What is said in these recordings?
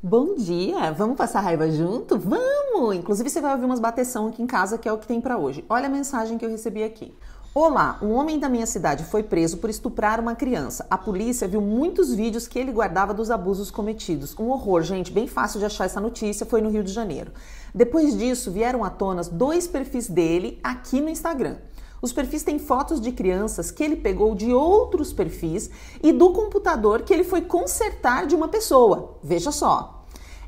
Bom dia! Vamos passar raiva junto? Vamos! Inclusive, você vai ouvir umas bateção aqui em casa, que é o que tem para hoje. Olha a mensagem que eu recebi aqui. Olá, um homem da minha cidade foi preso por estuprar uma criança. A polícia viu muitos vídeos que ele guardava dos abusos cometidos. Um horror, gente, bem fácil de achar essa notícia, foi no Rio de Janeiro. Depois disso, vieram à tona dois perfis dele aqui no Instagram. Os perfis têm fotos de crianças que ele pegou de outros perfis e do computador que ele foi consertar de uma pessoa. Veja só.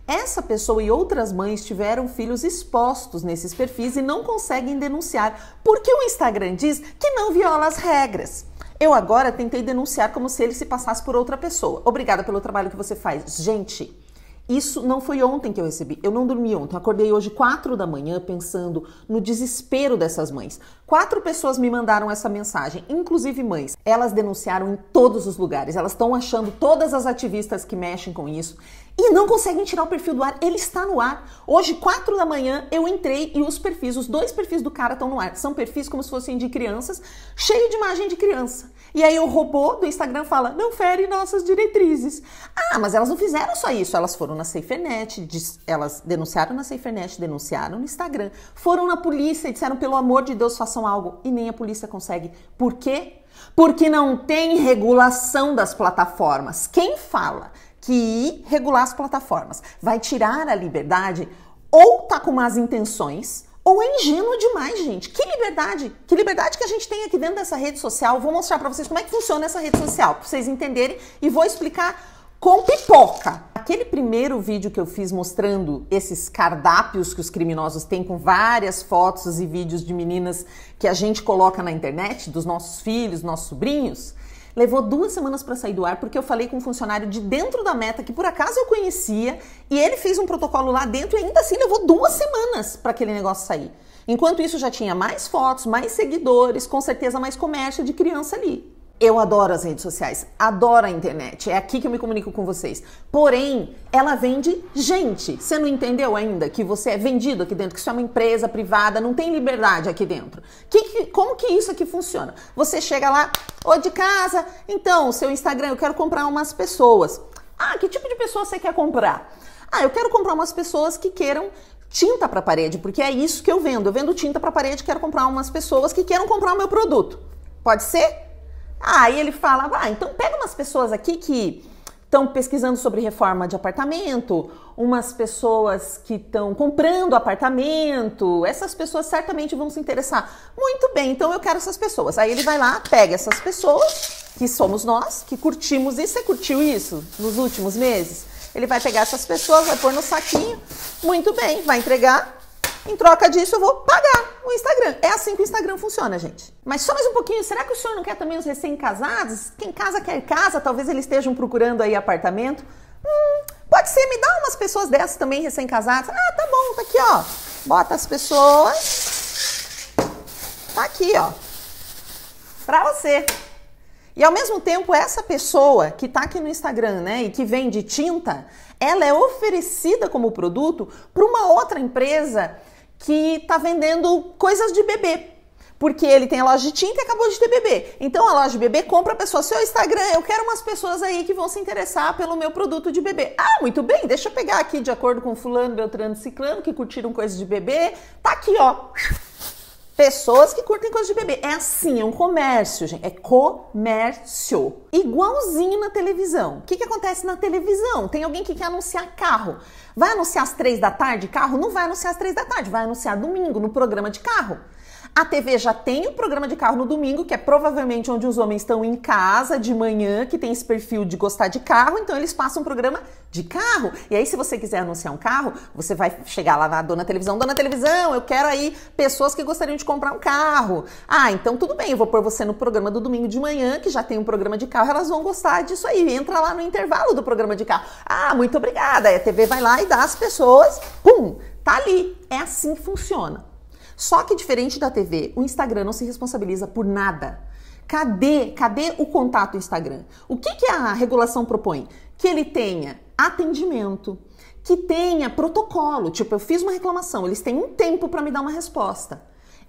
Essa pessoa e outras mães tiveram filhos expostos nesses perfis e não conseguem denunciar porque o Instagram diz que não viola as regras. Eu agora tentei denunciar como se ele se passasse por outra pessoa. Obrigada pelo trabalho que você faz. Gente, isso não foi ontem que eu recebi. Eu não dormi ontem. acordei hoje quatro da manhã pensando no desespero dessas mães. Quatro pessoas me mandaram essa mensagem, inclusive mães. Elas denunciaram em todos os lugares. Elas estão achando todas as ativistas que mexem com isso e não conseguem tirar o perfil do ar. Ele está no ar. Hoje, 4 da manhã, eu entrei e os perfis, os dois perfis do cara estão no ar. São perfis como se fossem de crianças, cheio de imagem de criança. E aí o robô do Instagram fala: não fere nossas diretrizes. Ah, mas elas não fizeram só isso. Elas foram na SaferNet, elas denunciaram na SaferNet, denunciaram no Instagram, foram na polícia e disseram: pelo amor de Deus, façam algo. E nem a polícia consegue. Por quê? Porque não tem regulação das plataformas. Quem fala que regular as plataformas vai tirar a liberdade ou tá com más intenções ou é ingênuo demais, gente. Que liberdade, que liberdade que a gente tem aqui dentro dessa rede social. Vou mostrar para vocês como é que funciona essa rede social, para vocês entenderem e vou explicar com pipoca. Aquele primeiro vídeo que eu fiz mostrando esses cardápios que os criminosos têm com várias fotos e vídeos de meninas que a gente coloca na internet, dos nossos filhos, nossos sobrinhos, Levou duas semanas para sair do ar porque eu falei com um funcionário de dentro da Meta que por acaso eu conhecia e ele fez um protocolo lá dentro e ainda assim levou duas semanas para aquele negócio sair. Enquanto isso já tinha mais fotos, mais seguidores, com certeza mais comércio de criança ali. Eu adoro as redes sociais, adoro a internet, é aqui que eu me comunico com vocês. Porém, ela vende gente. Você não entendeu ainda que você é vendido aqui dentro, que isso é uma empresa privada, não tem liberdade aqui dentro. Que, que, como que isso aqui funciona? Você chega lá, ou de casa, então, seu Instagram, eu quero comprar umas pessoas. Ah, que tipo de pessoa você quer comprar? Ah, eu quero comprar umas pessoas que queiram tinta para parede, porque é isso que eu vendo. Eu vendo tinta para parede, quero comprar umas pessoas que queiram comprar o meu produto. Pode ser? Aí ah, ele fala: ah, então pega umas pessoas aqui que estão pesquisando sobre reforma de apartamento, umas pessoas que estão comprando apartamento, essas pessoas certamente vão se interessar. Muito bem, então eu quero essas pessoas. Aí ele vai lá, pega essas pessoas, que somos nós, que curtimos isso. Você curtiu isso nos últimos meses? Ele vai pegar essas pessoas, vai pôr no saquinho. Muito bem, vai entregar em troca disso, eu vou pagar o Instagram. É assim que o Instagram funciona, gente. Mas só mais um pouquinho, será que o senhor não quer também os recém-casados? Quem casa quer casa, talvez eles estejam procurando aí apartamento. Hum, pode ser, me dá umas pessoas dessas também recém-casadas. Ah, tá bom, tá aqui, ó. Bota as pessoas. Tá aqui, ó. Pra você. E ao mesmo tempo, essa pessoa que está aqui no Instagram, né, e que vende tinta, ela é oferecida como produto para uma outra empresa que está vendendo coisas de bebê. Porque ele tem a loja de tinta e acabou de ter bebê. Então a loja de bebê compra a pessoa, seu Instagram, eu quero umas pessoas aí que vão se interessar pelo meu produto de bebê. Ah, muito bem, deixa eu pegar aqui de acordo com fulano, beltrano, ciclano, que curtiram coisas de bebê. Tá aqui, ó pessoas que curtem coisas de bebê. É assim, é um comércio, gente. É comércio. Igualzinho na televisão. O que, que acontece na televisão? Tem alguém que quer anunciar carro. Vai anunciar às três da tarde carro? Não vai anunciar às três da tarde, vai anunciar domingo no programa de carro. A TV já tem o um programa de carro no domingo, que é provavelmente onde os homens estão em casa de manhã, que tem esse perfil de gostar de carro, então eles passam um programa de carro. E aí, se você quiser anunciar um carro, você vai chegar lá na dona televisão, dona televisão, eu quero aí pessoas que gostariam de comprar um carro. Ah, então tudo bem, eu vou pôr você no programa do domingo de manhã, que já tem um programa de carro, elas vão gostar disso aí. Entra lá no intervalo do programa de carro. Ah, muito obrigada. Aí a TV vai lá e dá as pessoas, pum, tá ali. É assim que funciona. Só que diferente da TV, o Instagram não se responsabiliza por nada. Cadê, cadê o contato Instagram? O que, que a regulação propõe? Que ele tenha atendimento, que tenha protocolo. Tipo, eu fiz uma reclamação, eles têm um tempo para me dar uma resposta.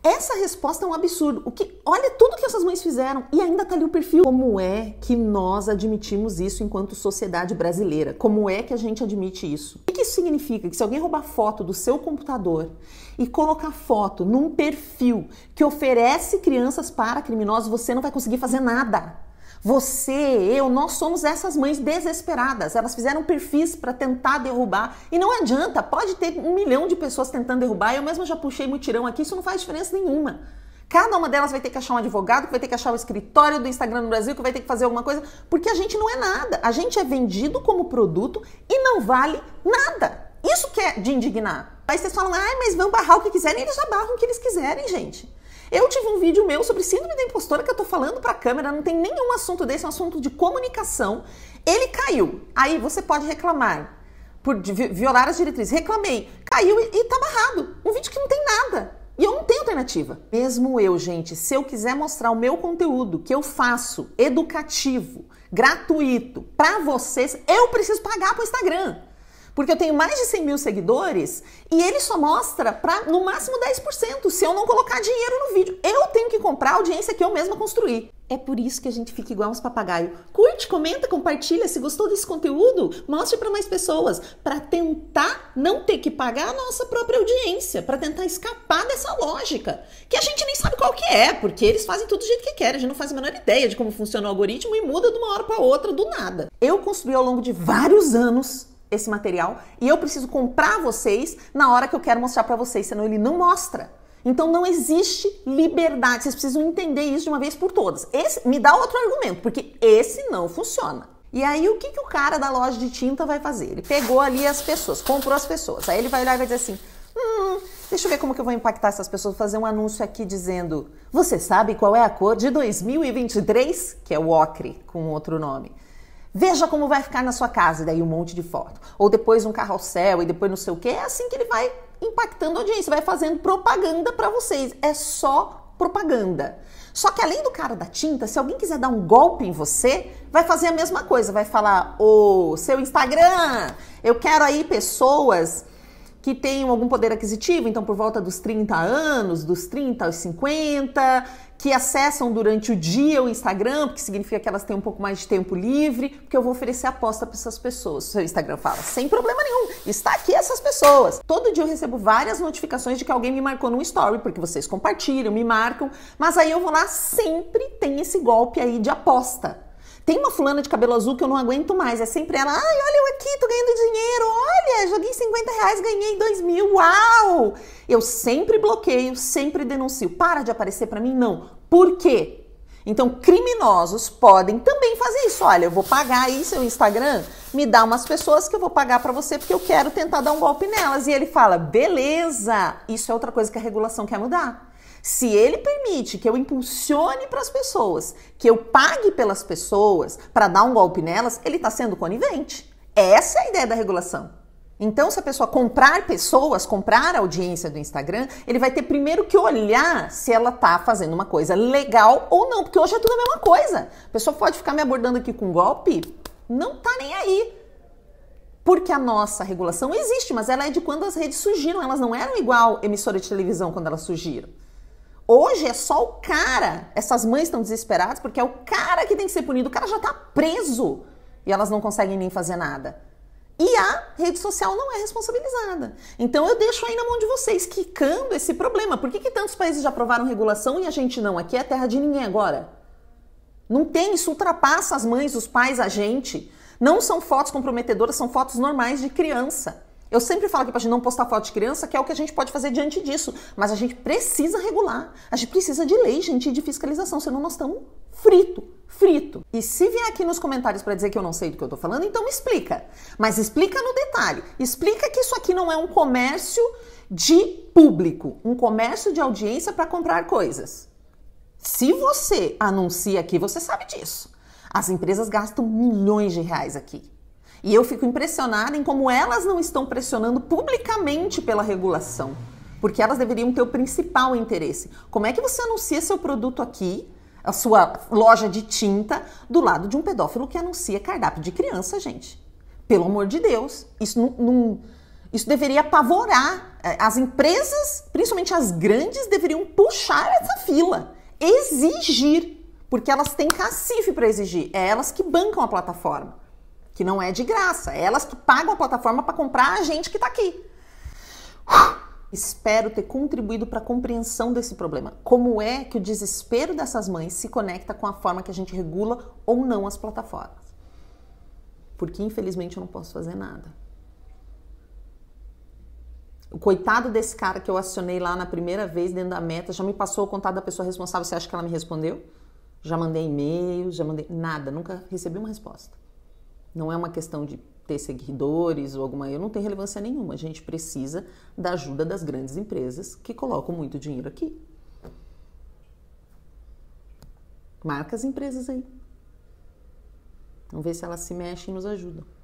Essa resposta é um absurdo. O que, olha tudo que essas mães fizeram e ainda tá ali o perfil. Como é que nós admitimos isso enquanto sociedade brasileira? Como é que a gente admite isso? O que isso significa? Que se alguém roubar foto do seu computador e colocar foto num perfil que oferece crianças para criminosos, você não vai conseguir fazer nada. Você, eu, nós somos essas mães desesperadas. Elas fizeram perfis para tentar derrubar. E não adianta, pode ter um milhão de pessoas tentando derrubar. Eu mesma já puxei mutirão aqui, isso não faz diferença nenhuma. Cada uma delas vai ter que achar um advogado, que vai ter que achar o escritório do Instagram no Brasil, que vai ter que fazer alguma coisa, porque a gente não é nada. A gente é vendido como produto e não vale nada. Isso que é de indignar. Aí vocês falam, ah, mas vão barrar o que quiserem, eles já barram o que eles quiserem, gente. Eu tive um vídeo meu sobre síndrome da impostora que eu tô falando pra câmera, não tem nenhum assunto desse, é um assunto de comunicação. Ele caiu. Aí você pode reclamar por violar as diretrizes. Reclamei, caiu e, e tá barrado. Um vídeo que não tem nada. E eu não tenho alternativa. Mesmo eu, gente, se eu quiser mostrar o meu conteúdo que eu faço educativo, gratuito para vocês, eu preciso pagar pro Instagram. Porque eu tenho mais de 100 mil seguidores e ele só mostra para no máximo 10% se eu não colocar dinheiro no vídeo. Eu tenho que comprar a audiência que eu mesma construí. É por isso que a gente fica igual uns papagaio. Curte, comenta, compartilha. Se gostou desse conteúdo, mostre para mais pessoas. Para tentar não ter que pagar a nossa própria audiência. Para tentar escapar dessa lógica. Que a gente nem sabe qual que é, porque eles fazem tudo do jeito que querem. A gente não faz a menor ideia de como funciona o algoritmo e muda de uma hora para outra do nada. Eu construí ao longo de vários anos esse material e eu preciso comprar vocês na hora que eu quero mostrar para vocês, senão ele não mostra. Então não existe liberdade. Vocês precisam entender isso de uma vez por todas. Esse me dá outro argumento, porque esse não funciona. E aí o que, que o cara da loja de tinta vai fazer? Ele pegou ali as pessoas, comprou as pessoas. Aí ele vai olhar e vai dizer assim: "Hum, deixa eu ver como que eu vou impactar essas pessoas, vou fazer um anúncio aqui dizendo: "Você sabe qual é a cor de 2023?", que é o ocre com outro nome. Veja como vai ficar na sua casa, e daí um monte de foto. Ou depois um carrossel e depois não sei o que. É assim que ele vai impactando a audiência, vai fazendo propaganda para vocês. É só propaganda. Só que além do cara da tinta, se alguém quiser dar um golpe em você, vai fazer a mesma coisa, vai falar: "O seu Instagram, eu quero aí pessoas que tenham algum poder aquisitivo, então por volta dos 30 anos, dos 30 aos 50, que acessam durante o dia o Instagram, porque significa que elas têm um pouco mais de tempo livre, porque eu vou oferecer aposta para essas pessoas. O seu Instagram fala, sem problema nenhum, está aqui essas pessoas. Todo dia eu recebo várias notificações de que alguém me marcou num story, porque vocês compartilham, me marcam, mas aí eu vou lá, sempre tem esse golpe aí de aposta. Tem uma fulana de cabelo azul que eu não aguento mais. É sempre ela, ai, olha eu aqui, tô ganhando dinheiro. Olha, joguei 50 reais, ganhei 2 mil. Uau! Eu sempre bloqueio, sempre denuncio. Para de aparecer para mim, não. Por quê? Então, criminosos podem também fazer isso. Olha, eu vou pagar aí seu Instagram, me dá umas pessoas que eu vou pagar para você porque eu quero tentar dar um golpe nelas. E ele fala: beleza, isso é outra coisa que a regulação quer mudar. Se ele permite que eu impulsione para as pessoas, que eu pague pelas pessoas para dar um golpe nelas, ele está sendo conivente. Essa é a ideia da regulação. Então, se a pessoa comprar pessoas, comprar audiência do Instagram, ele vai ter primeiro que olhar se ela tá fazendo uma coisa legal ou não, porque hoje é tudo a mesma coisa. A pessoa pode ficar me abordando aqui com golpe, não tá nem aí. Porque a nossa regulação existe, mas ela é de quando as redes surgiram, elas não eram igual emissora de televisão quando elas surgiram. Hoje é só o cara. Essas mães estão desesperadas porque é o cara que tem que ser punido. O cara já está preso e elas não conseguem nem fazer nada. E a rede social não é responsabilizada. Então eu deixo aí na mão de vocês, quicando esse problema. Por que, que tantos países já aprovaram regulação e a gente não? Aqui é terra de ninguém agora. Não tem, isso ultrapassa as mães, os pais, a gente. Não são fotos comprometedoras, são fotos normais de criança. Eu sempre falo aqui pra gente não postar foto de criança, que é o que a gente pode fazer diante disso. Mas a gente precisa regular. A gente precisa de lei, gente, de fiscalização, senão nós estamos frito, frito. E se vier aqui nos comentários para dizer que eu não sei do que eu tô falando, então me explica. Mas explica no detalhe. Explica que isso aqui não é um comércio de público, um comércio de audiência para comprar coisas. Se você anuncia aqui, você sabe disso. As empresas gastam milhões de reais aqui. E eu fico impressionada em como elas não estão pressionando publicamente pela regulação, porque elas deveriam ter o principal interesse. Como é que você anuncia seu produto aqui, a sua loja de tinta, do lado de um pedófilo que anuncia cardápio de criança, gente? Pelo amor de Deus, isso não, não isso deveria apavorar. Eh, as empresas, principalmente as grandes, deveriam puxar essa fila, exigir, porque elas têm cacife para exigir, é elas que bancam a plataforma que não é de graça. elas que pagam a plataforma para comprar a gente que está aqui. Espero ter contribuído para a compreensão desse problema. Como é que o desespero dessas mães se conecta com a forma que a gente regula ou não as plataformas? Porque infelizmente eu não posso fazer nada. O coitado desse cara que eu acionei lá na primeira vez dentro da meta já me passou o contato da pessoa responsável. Você acha que ela me respondeu? Já mandei e-mail, já mandei nada, nunca recebi uma resposta. Não é uma questão de ter seguidores ou alguma, eu não tem relevância nenhuma. A gente precisa da ajuda das grandes empresas que colocam muito dinheiro aqui. Marca as empresas aí. Vamos ver se elas se mexem e nos ajudam.